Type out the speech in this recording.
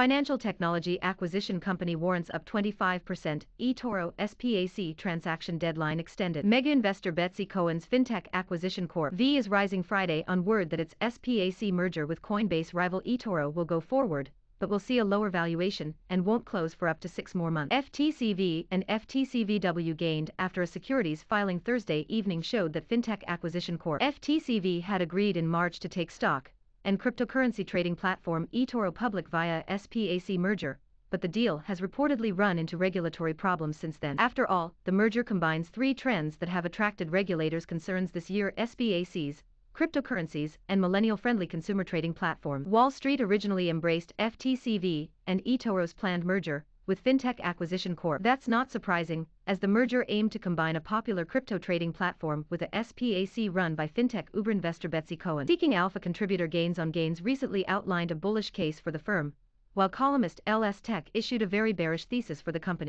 Financial technology acquisition company warrants up 25%, eToro SPAC transaction deadline extended. Mega investor Betsy Cohen's FinTech Acquisition Corp. V is rising Friday on word that its SPAC merger with Coinbase rival eToro will go forward, but will see a lower valuation and won't close for up to six more months. FTCV and FTCVW gained after a securities filing Thursday evening showed that FinTech Acquisition Corp. FTCV had agreed in March to take stock and cryptocurrency trading platform eToro public via SPAC merger, but the deal has reportedly run into regulatory problems since then. After all, the merger combines three trends that have attracted regulators' concerns this year SBACs, cryptocurrencies, and millennial friendly consumer trading platform. Wall Street originally embraced FTCV and eToro's planned merger, with FinTech Acquisition Corp. That's not surprising, as the merger aimed to combine a popular crypto trading platform with a SPAC run by FinTech Uber investor Betsy Cohen. Seeking Alpha contributor Gains on Gains recently outlined a bullish case for the firm, while columnist LS Tech issued a very bearish thesis for the company.